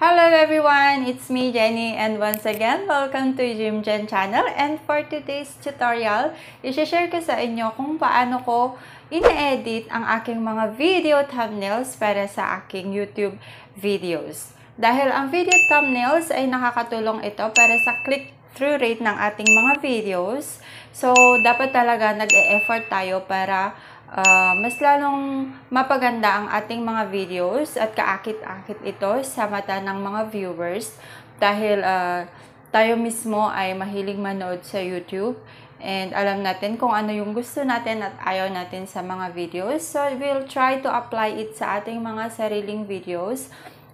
Hello everyone, it's me Jenny and once again, welcome to Gym Jen channel and for today's tutorial, isha-share ko sa inyo kung paano ko ina-edit ang aking mga video thumbnails para sa aking YouTube videos. Dahil ang video thumbnails ay nakakatulong ito para sa click-through rate ng ating mga videos, so dapat talaga nag-e-effort tayo para uh, mas lalong mapaganda ang ating mga videos at kaakit-akit ito sa mata ng mga viewers dahil uh, tayo mismo ay mahilig manood sa YouTube and alam natin kung ano yung gusto natin at ayaw natin sa mga videos. So, we'll try to apply it sa ating mga sariling videos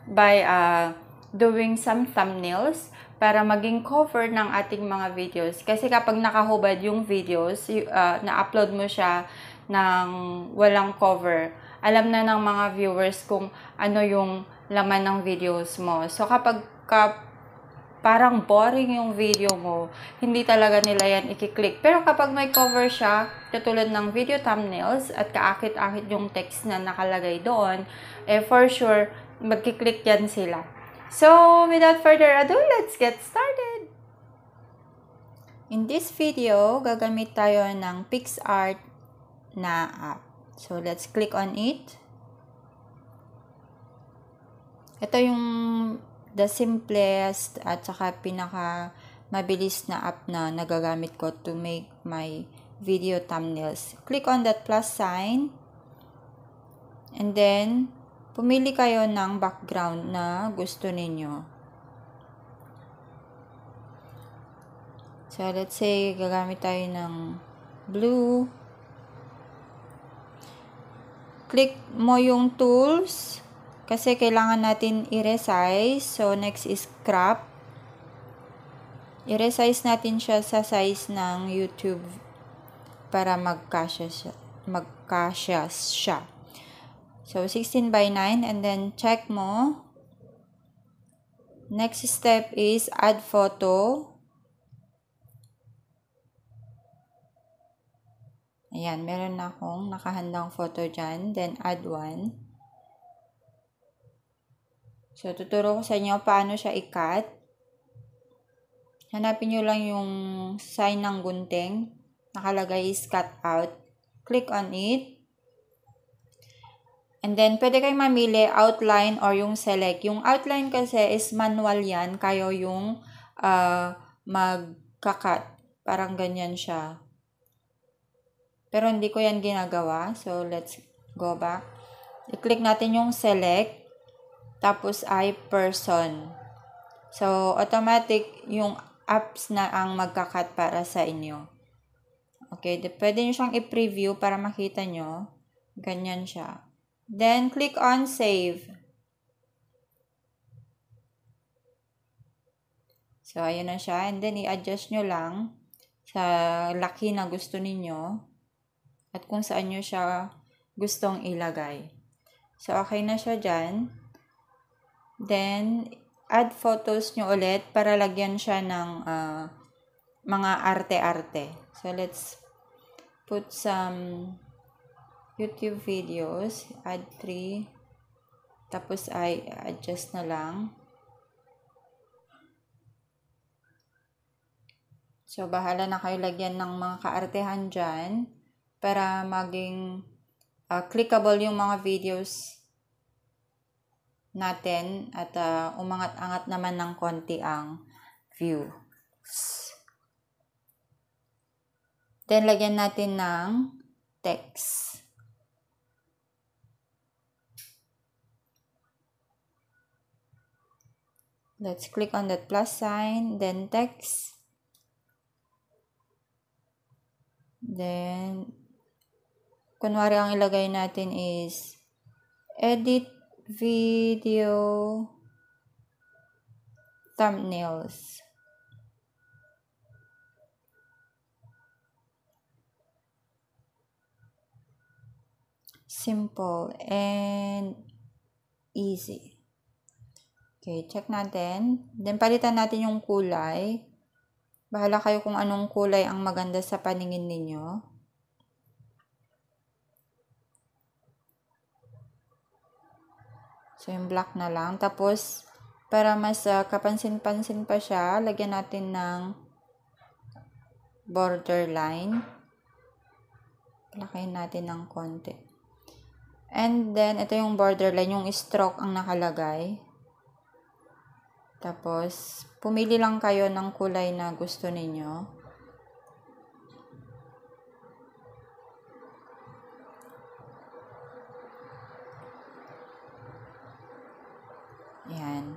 by uh, doing some thumbnails para maging cover ng ating mga videos. Kasi kapag nakahubad yung videos, uh, na-upload mo siya ng walang cover. Alam na ng mga viewers kung ano yung laman ng videos mo. So kapag ka parang boring yung video mo, hindi talaga nila yan ikiklik. Pero kapag may cover siya, katulad ng video thumbnails at kaakit-akit yung text na nakalagay doon, eh for sure, magkiklik yan sila. So, without further ado, let's get started! In this video, gagamit tayo ng PixArt na app. So, let's click on it. Ito yung the simplest at saka pinaka mabilis na app na nagagamit ko to make my video thumbnails. Click on that plus sign. And then, pumili kayo ng background na gusto ninyo. So, let's say, gagamit tayo ng blue click mo yung tools kasi kailangan natin i-resize. So, next is crop. I-resize natin siya sa size ng YouTube para magkasya siya. Magkasya siya. So, 16 by 9 and then check mo. Next step is add photo. Ayan, meron na akong nakahandang photo dyan. Then, add one. So, tuturo ko sa inyo paano siya i-cut. Hanapin nyo lang yung sign ng gunting. Nakalagay is cut out. Click on it. And then, pwede kayo mamili outline or yung select. Yung outline kasi is manual yan. Kayo yung uh, ah, magkakat. Parang ganyan siya. Pero hindi ko yan ginagawa. So, let's go back. I-click natin yung select. Tapos ay person. So, automatic yung apps na ang magkakat para sa inyo. Okay, pwede nyo siyang i-preview para makita nyo. Ganyan siya. Then, click on save. So, ayun na siya. And then, i-adjust nyo lang sa laki na gusto ninyo at kung saan nyo siya gustong ilagay. So, okay na siya dyan. Then, add photos nyo ulit para lagyan siya ng uh, mga arte-arte. So, let's put some YouTube videos. Add three. Tapos, I adjust na lang. So, bahala na kayo lagyan ng mga kaartehan dyan para maging uh, clickable yung mga videos natin at uh, umangat-angat naman ng konti ang views. Then, lagyan natin ng text. Let's click on that plus sign, then text. Then, kunwari ang ilagay natin is edit video thumbnails. Simple and easy. Okay, check natin. Then, palitan natin yung kulay. Bahala kayo kung anong kulay ang maganda sa paningin ninyo. So, yung black na lang. Tapos, para mas uh, kapansin-pansin pa siya, lagyan natin ng borderline. Lakihin natin ng konti. And then, ito yung borderline, yung stroke ang nakalagay. Tapos, pumili lang kayo ng kulay na gusto ninyo. Yan.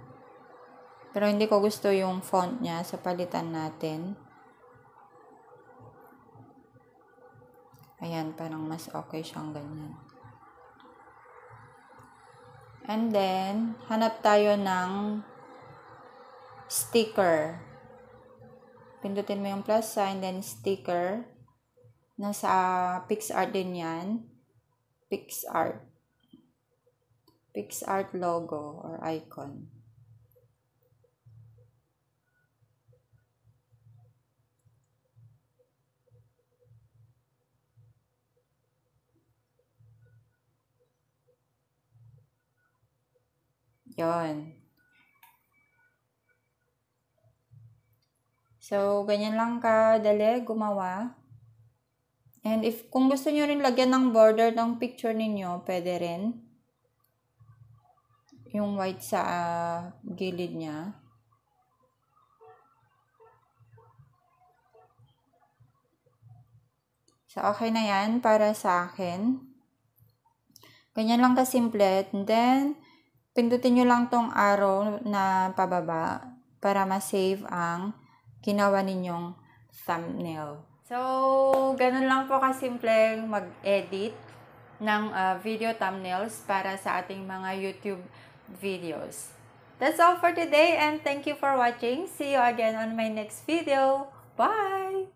Pero hindi ko gusto yung font niya. sa palitan natin. Ayan, parang mas okay siyang ganyan. And then, hanap tayo ng sticker. Pindutin mo yung plus sign, then sticker. Nasa PixArt din yan. PixArt. PixArt logo or icon. Yon. So, ganyan lang ka kadali gumawa. And if kung gusto niyo rin lagyan ng border ng picture ninyo, pwede rin yung white sa ah, gilid niya. So, okay na yan para sa akin. Ganyan lang kasimple. And then, pindutin nyo lang tong arrow na pababa para ma-save ang ginawa ninyong thumbnail. So, ganun lang po kasimple mag-edit ng uh, video thumbnails para sa ating mga YouTube videos. That's all for today and thank you for watching. See you again on my next video. Bye!